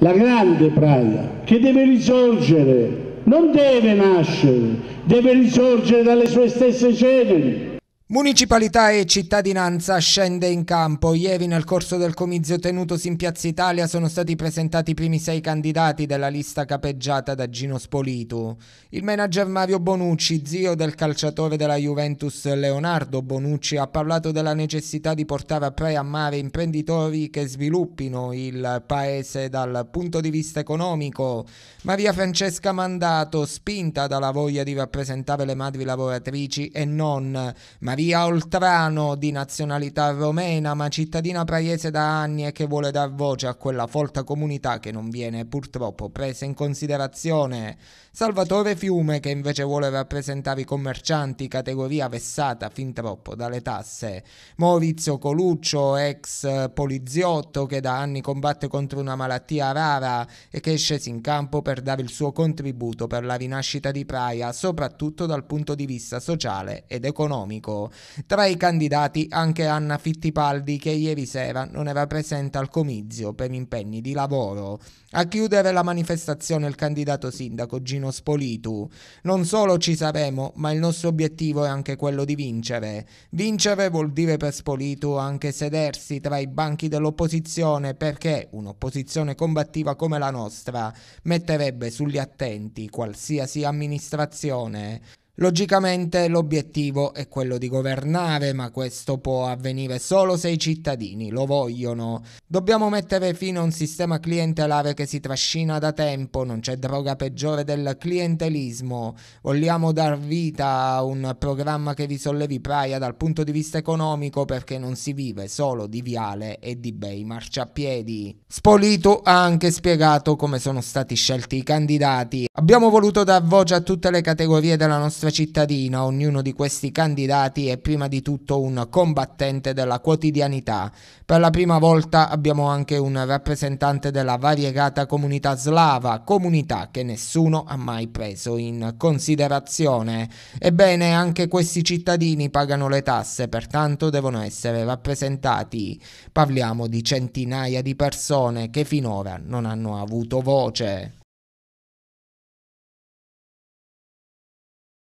la grande Praia, che deve risorgere, non deve nascere, deve risorgere dalle sue stesse ceneri Municipalità e cittadinanza scende in campo. Ieri nel corso del comizio tenutosi in Piazza Italia sono stati presentati i primi sei candidati della lista capeggiata da Gino Spolito. Il manager Mario Bonucci, zio del calciatore della Juventus Leonardo Bonucci, ha parlato della necessità di portare a preda a mare imprenditori che sviluppino il paese dal punto di vista economico. Maria Francesca Mandato, spinta dalla voglia di rappresentare le madri lavoratrici e non, Maria Maria Oltrano, di nazionalità romena ma cittadina praiese da anni e che vuole dar voce a quella folta comunità che non viene purtroppo presa in considerazione. Salvatore Fiume, che invece vuole rappresentare i commercianti, categoria vessata fin troppo dalle tasse. Maurizio Coluccio, ex eh, poliziotto, che da anni combatte contro una malattia rara e che è sceso in campo per dare il suo contributo per la rinascita di Praia, soprattutto dal punto di vista sociale ed economico. Tra i candidati anche Anna Fittipaldi che ieri sera non era presente al comizio per impegni di lavoro. A chiudere la manifestazione il candidato sindaco Gino Spolitu. Non solo ci saremo, ma il nostro obiettivo è anche quello di vincere. Vincere vuol dire per Spolitu anche sedersi tra i banchi dell'opposizione perché un'opposizione combattiva come la nostra metterebbe sugli attenti qualsiasi amministrazione. Logicamente l'obiettivo è quello di governare, ma questo può avvenire solo se i cittadini lo vogliono. Dobbiamo mettere fine a un sistema clientelare che si trascina da tempo, non c'è droga peggiore del clientelismo. Vogliamo dar vita a un programma che vi sollevi Praia dal punto di vista economico perché non si vive solo di viale e di bei marciapiedi. Spolito ha anche spiegato come sono stati scelti i candidati. Abbiamo voluto dar voce a tutte le categorie della nostra nostra cittadina, ognuno di questi candidati è prima di tutto un combattente della quotidianità. Per la prima volta abbiamo anche un rappresentante della variegata comunità slava, comunità che nessuno ha mai preso in considerazione. Ebbene, anche questi cittadini pagano le tasse, pertanto devono essere rappresentati. Parliamo di centinaia di persone che finora non hanno avuto voce.